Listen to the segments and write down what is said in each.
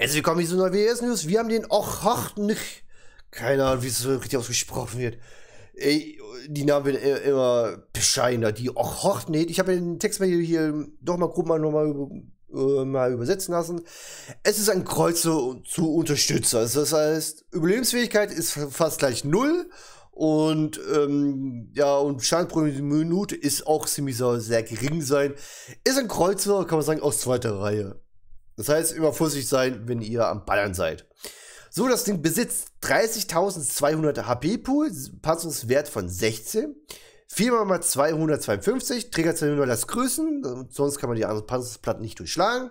Herzlich willkommen zu einer WS News. Wir haben den Och Hoch nicht. Keine Ahnung, wie es so richtig ausgesprochen wird. Ey, die Namen werden e-, immer bescheidener. Die Och Ich habe den Text mal hier, doch mal grob mal nochmal äh, mal übersetzen lassen. Es ist ein Kreuz zu, Unterstützer. Also das heißt, Überlebensfähigkeit ist fast gleich null. Und ähm, ja, und Schaden pro Minute ist auch ziemlich sehr gering sein. Ist ein Kreuzer, kann man sagen, aus zweiter Reihe. Das heißt, immer vorsichtig sein, wenn ihr am Ballern seid. So, das Ding besitzt 30.200 HP-Pool, Passungswert von 16. 4x252, Trägerzelle nur das Größen, sonst kann man die anderen Panzerplatten nicht durchschlagen.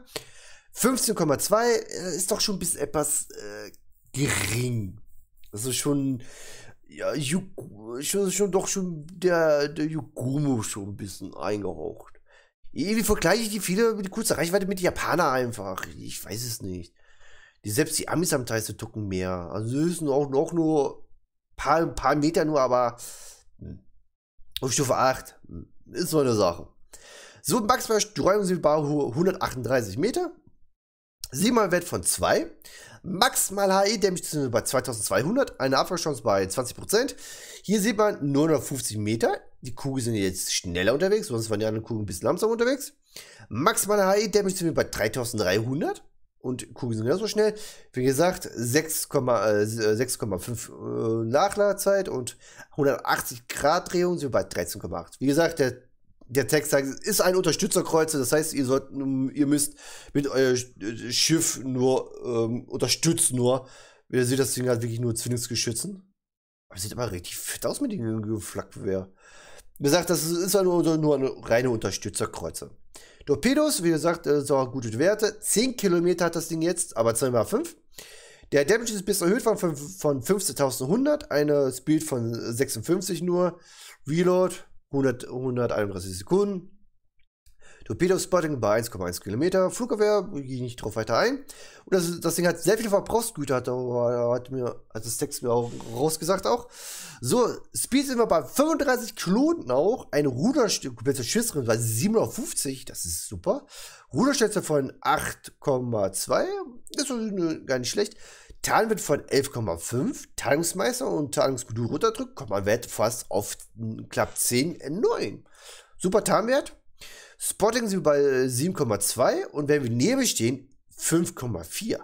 15,2 äh, ist doch schon ein bisschen etwas äh, gering. ist schon, ja, Juk, schon, schon doch schon der, der Yugumo schon ein bisschen eingehaucht. Irgendwie vergleiche ich die viele mit kurzer Reichweite mit Japaner einfach. Ich weiß es nicht. Die selbst die Amis am Teil tucken mehr. Also sie sind auch, noch nur paar, paar Meter nur, aber hm. auf Stufe 8 hm, ist so eine Sache. So, Max Streuung sind 138 Meter. Simon Wert von 2. Max mal HE, der mich bei 2200, eine Abwehrchance bei 20%. Hier sieht man 950 Meter. Die Kugeln sind jetzt schneller unterwegs, sonst waren die anderen Kugeln ein bisschen langsamer unterwegs. Max mal HE, der mich bei 3300 und Kugeln sind genauso schnell. Wie gesagt, 6,5 äh, äh, Nachladezeit und 180 Grad Drehung sind wir bei 13,8. Wie gesagt, der der Text sagt, es ist ein Unterstützerkreuzer, das heißt, ihr sollt, ihr müsst mit euer Schiff nur ähm, unterstützt nur. Ihr seht das Ding halt wirklich nur Zwillingsgeschützen. Aber sieht aber richtig fit aus mit dem Geflakgewehr. Wie gesagt, das ist nur, nur eine reine Unterstützerkreuze. Torpedos, wie gesagt, sind auch gute Werte. 10 Kilometer hat das Ding jetzt, aber 2x5. Der Damage ist bis erhöht von, von 15.100, eine Speed von 56 nur. Reload, 100, 131 Sekunden. Torpedo-Spotting bei 1,1 Kilometer. Flugabwehr gehe ich nicht drauf weiter ein. Und das, das Ding hat sehr viele Verbrauchsgüter, hat, hat mir, hat das Text mir auch rausgesagt auch. So, Speed sind wir bei 35 Knoten auch. Ein Ruderstück, komplette Schiffsrim bei 750, das ist super. Ruderstütze von 8,2, das ist gar nicht schlecht. Getan wird von 11,5 Teilungsmeister und Teilungsmodul runterdrückt, kommt man Wert fast auf knapp 10 9. Äh, super Tarnwert. Spotting sind wir bei 7,2 und wenn wir Nebel stehen, 5,4.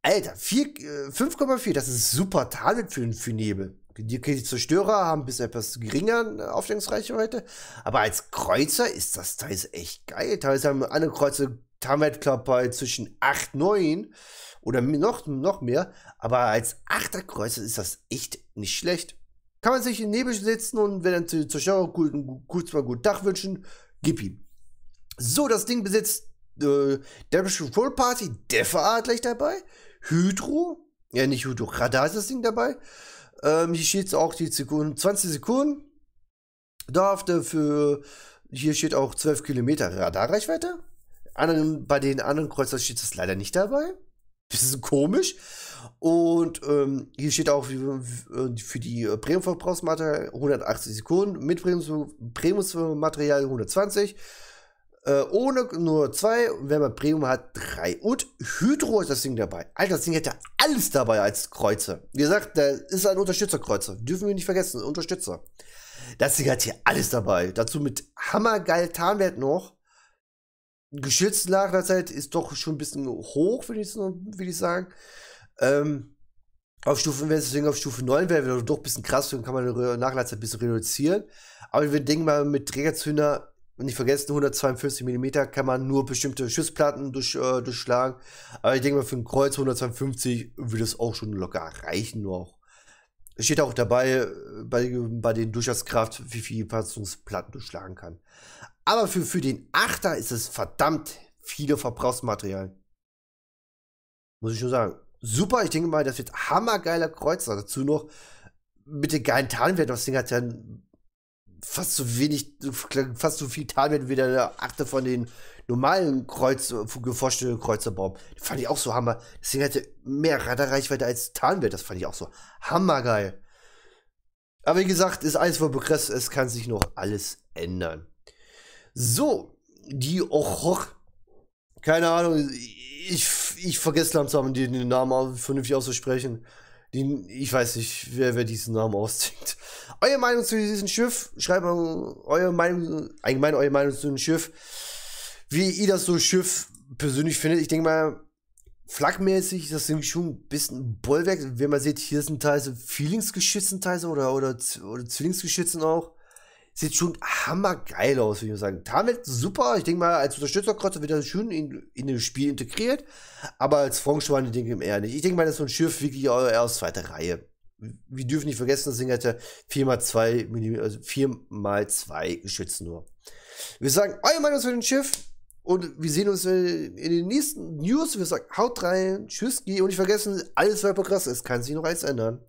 Alter, 5,4, äh, das ist super Tarnwert für, für Nebel. Die, Zerstörer haben bis etwas geringer äh, Aufstellungsreichweite, aber als Kreuzer ist das teils echt geil. Teils haben alle Kreuze haben wir halt, glaube zwischen 8, 9 oder noch, noch mehr. Aber als 8er Achterkreuzer ist das echt nicht schlecht. Kann man sich in den Nebel setzen und wenn dann zur zu Schau kurz mal gut Dach wünschen, gib ihm. So, das Ding besitzt äh, Damage Full Party, Defa gleich dabei, Hydro, ja nicht Hydro, Radar ist das Ding dabei. Ähm, hier steht auch die Sekunden, 20 Sekunden. Darf dafür, hier steht auch 12 Kilometer Radarreichweite anderen, bei den anderen Kreuzern steht das leider nicht dabei. Das ist komisch. Und ähm, hier steht auch äh, für die Premium-Verbrauchsmaterial äh, 180 Sekunden, mit Premium-Material 120. Äh, ohne nur zwei, wenn man Premium hat, drei. Und Hydro ist das Ding dabei. Alter, das Ding hätte alles dabei als Kreuzer. Wie gesagt, da ist ein Unterstützerkreuzer. Dürfen wir nicht vergessen, Unterstützer. Das Ding hat hier alles dabei. Dazu mit hammergeil Tarnwert noch geschützte Lagerzeit ist doch schon ein bisschen hoch, würde ich, würd ich sagen. Ähm, auf Stufe, wenn es deswegen auf Stufe 9 wäre, wäre doch ein bisschen krass, dann kann man die Nachladzeit ein bisschen reduzieren. Aber wir denken mal, mit Trägerzünder, nicht vergessen, 152 mm kann man nur bestimmte Schussplatten durch, äh, durchschlagen. Aber ich denke mal, für ein Kreuz 152 würde es auch schon locker reichen, nur es steht auch dabei, äh, bei, bei den Durchschlagskraft, wie viel Fassungsplatten du schlagen kann. Aber für, für den Achter ist es verdammt viele Verbrauchsmaterialien. Muss ich schon sagen. Super, ich denke mal, das wird hammergeiler Kreuzer. Dazu noch mit den geilen Tarnwerten. Das Ding hat ja fast so wenig, fast so viel Tarnwert wie der Achte von den normalen Kreuz, äh, geforschte Kreuzerbaum. fand ich auch so hammer. Das Ding hätte mehr Radarreichweite als Tarnwelt. Das fand ich auch so hammergeil. Aber wie gesagt, ist alles vor begrenzt. Es kann sich noch alles ändern. So, die Ochoch. Keine Ahnung. Ich, ich vergesse langsam, den, Namen vernünftig auszusprechen. Den, ich weiß nicht, wer, wer diesen Namen auszieht. Eure Meinung zu diesem Schiff, schreibt mal eure Meinung, allgemein eure Meinung zu dem Schiff wie ihr das so Schiff persönlich findet. Ich denke mal, flakmäßig ist das nämlich schon ein bisschen Bollwerk. Wenn man sieht, hier sind teilweise Feelingsgeschützen teilweise oder, oder, oder Zwillingsgeschützen auch. Sieht schon hammergeil aus, würde ich mal sagen. Damit super. Ich denke mal, als Unterstützerkreuzer wird das schön in, in dem Spiel integriert. Aber als Frontschweine denke ich eher nicht. Ich denke mal, das ist so ein Schiff wirklich eher aus zweiter Reihe. Wir dürfen nicht vergessen, das Ding hat ja 4x2 mm, 4x2 Geschütze nur. Wir sagen, euer Meinung zu dem Schiff. Und wir sehen uns äh, in, den nächsten News. Wir sagen, haut rein, tschüss, geh. Und nicht vergessen, alles, war krass ist, kann sich noch alles ändern.